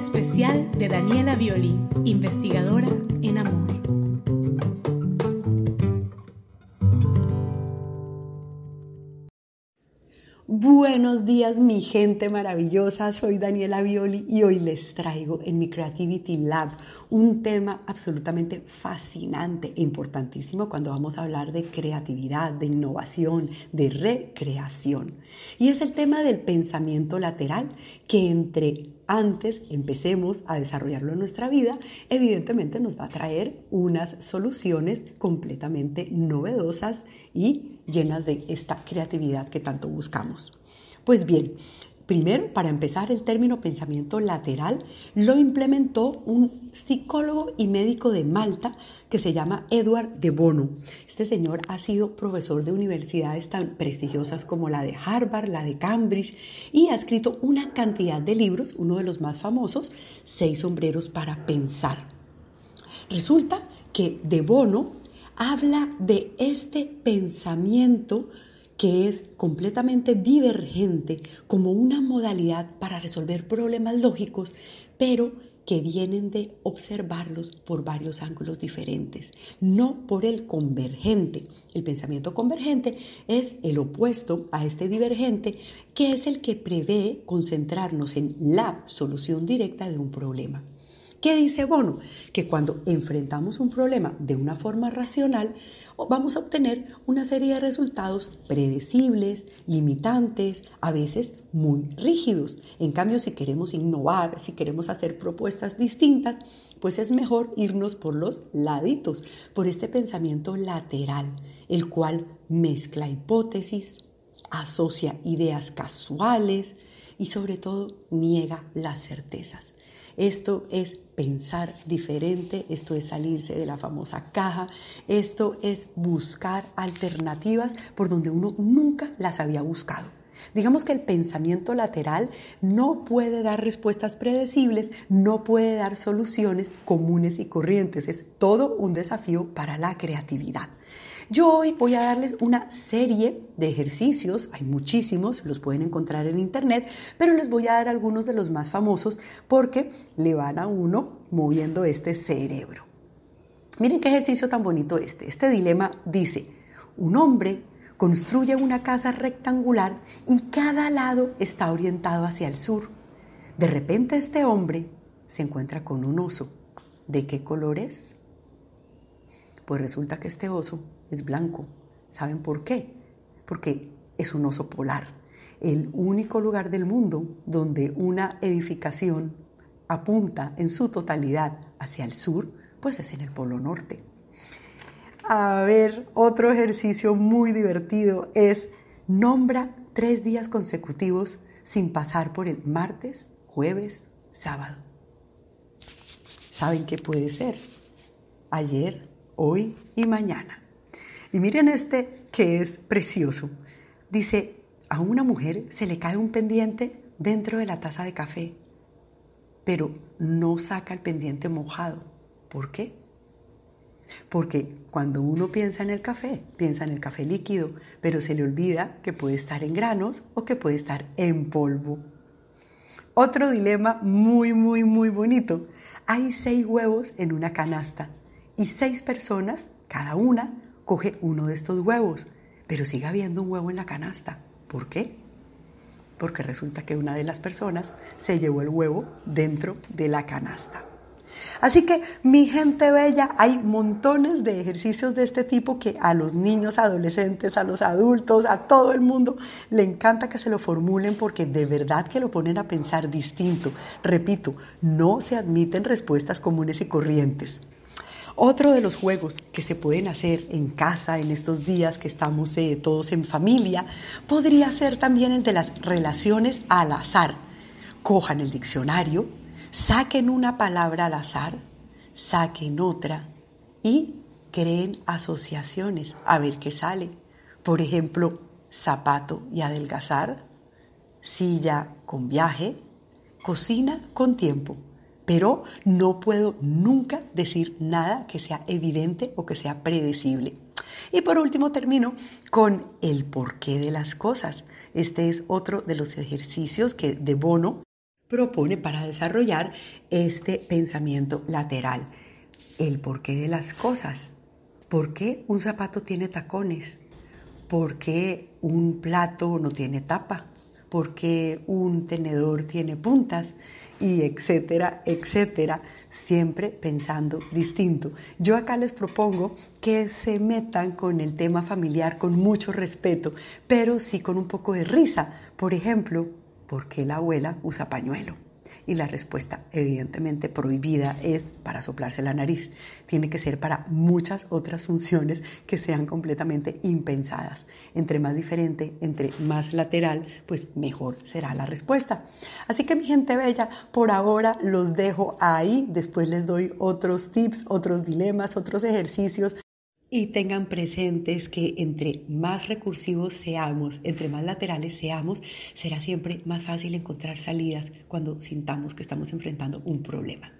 especial de Daniela Violi, investigadora en amor. Buenos días mi gente maravillosa, soy Daniela Violi y hoy les traigo en mi Creativity Lab un tema absolutamente fascinante e importantísimo cuando vamos a hablar de creatividad, de innovación, de recreación. Y es el tema del pensamiento lateral que entre antes empecemos a desarrollarlo en nuestra vida, evidentemente nos va a traer unas soluciones completamente novedosas y llenas de esta creatividad que tanto buscamos. Pues bien, Primero, para empezar, el término pensamiento lateral lo implementó un psicólogo y médico de Malta que se llama Edward de Bono. Este señor ha sido profesor de universidades tan prestigiosas como la de Harvard, la de Cambridge y ha escrito una cantidad de libros, uno de los más famosos, Seis sombreros para pensar. Resulta que de Bono habla de este pensamiento que es completamente divergente como una modalidad para resolver problemas lógicos, pero que vienen de observarlos por varios ángulos diferentes, no por el convergente. El pensamiento convergente es el opuesto a este divergente, que es el que prevé concentrarnos en la solución directa de un problema. ¿Qué dice Bono? Que cuando enfrentamos un problema de una forma racional, vamos a obtener una serie de resultados predecibles, limitantes, a veces muy rígidos. En cambio, si queremos innovar, si queremos hacer propuestas distintas, pues es mejor irnos por los laditos, por este pensamiento lateral, el cual mezcla hipótesis, asocia ideas casuales y sobre todo niega las certezas. Esto es pensar diferente, esto es salirse de la famosa caja, esto es buscar alternativas por donde uno nunca las había buscado. Digamos que el pensamiento lateral no puede dar respuestas predecibles, no puede dar soluciones comunes y corrientes. Es todo un desafío para la creatividad. Yo hoy voy a darles una serie de ejercicios, hay muchísimos, los pueden encontrar en internet, pero les voy a dar algunos de los más famosos porque le van a uno moviendo este cerebro. Miren qué ejercicio tan bonito este. Este dilema dice, un hombre construye una casa rectangular y cada lado está orientado hacia el sur. De repente este hombre se encuentra con un oso. ¿De qué color es? Pues resulta que este oso es blanco. ¿Saben por qué? Porque es un oso polar, el único lugar del mundo donde una edificación apunta en su totalidad hacia el sur, pues es en el Polo Norte. A ver, otro ejercicio muy divertido es nombra tres días consecutivos sin pasar por el martes, jueves, sábado. ¿Saben qué puede ser? Ayer, hoy y mañana. Y miren este que es precioso. Dice, a una mujer se le cae un pendiente dentro de la taza de café, pero no saca el pendiente mojado. ¿Por qué? Porque cuando uno piensa en el café, piensa en el café líquido, pero se le olvida que puede estar en granos o que puede estar en polvo. Otro dilema muy, muy, muy bonito. Hay seis huevos en una canasta y seis personas, cada una, coge uno de estos huevos, pero sigue habiendo un huevo en la canasta. ¿Por qué? Porque resulta que una de las personas se llevó el huevo dentro de la canasta. Así que, mi gente bella, hay montones de ejercicios de este tipo que a los niños, adolescentes, a los adultos, a todo el mundo le encanta que se lo formulen porque de verdad que lo ponen a pensar distinto. Repito, no se admiten respuestas comunes y corrientes. Otro de los juegos que se pueden hacer en casa en estos días que estamos eh, todos en familia podría ser también el de las relaciones al azar. Cojan el diccionario, saquen una palabra al azar, saquen otra y creen asociaciones a ver qué sale. Por ejemplo, zapato y adelgazar, silla con viaje, cocina con tiempo pero no puedo nunca decir nada que sea evidente o que sea predecible. Y por último termino con el porqué de las cosas. Este es otro de los ejercicios que de Bono propone para desarrollar este pensamiento lateral. El porqué de las cosas. ¿Por qué un zapato tiene tacones? ¿Por qué un plato no tiene tapa? ¿Por qué un tenedor tiene puntas? y etcétera, etcétera, siempre pensando distinto. Yo acá les propongo que se metan con el tema familiar con mucho respeto, pero sí con un poco de risa. Por ejemplo, ¿por qué la abuela usa pañuelo? Y la respuesta, evidentemente prohibida, es para soplarse la nariz. Tiene que ser para muchas otras funciones que sean completamente impensadas. Entre más diferente, entre más lateral, pues mejor será la respuesta. Así que mi gente bella, por ahora los dejo ahí. Después les doy otros tips, otros dilemas, otros ejercicios. Y tengan presentes que entre más recursivos seamos, entre más laterales seamos, será siempre más fácil encontrar salidas cuando sintamos que estamos enfrentando un problema.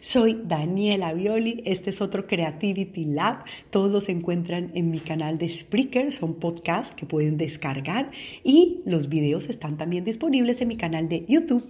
Soy Daniela Violi, este es otro Creativity Lab. Todos los encuentran en mi canal de Spreaker, son podcasts que pueden descargar y los videos están también disponibles en mi canal de YouTube.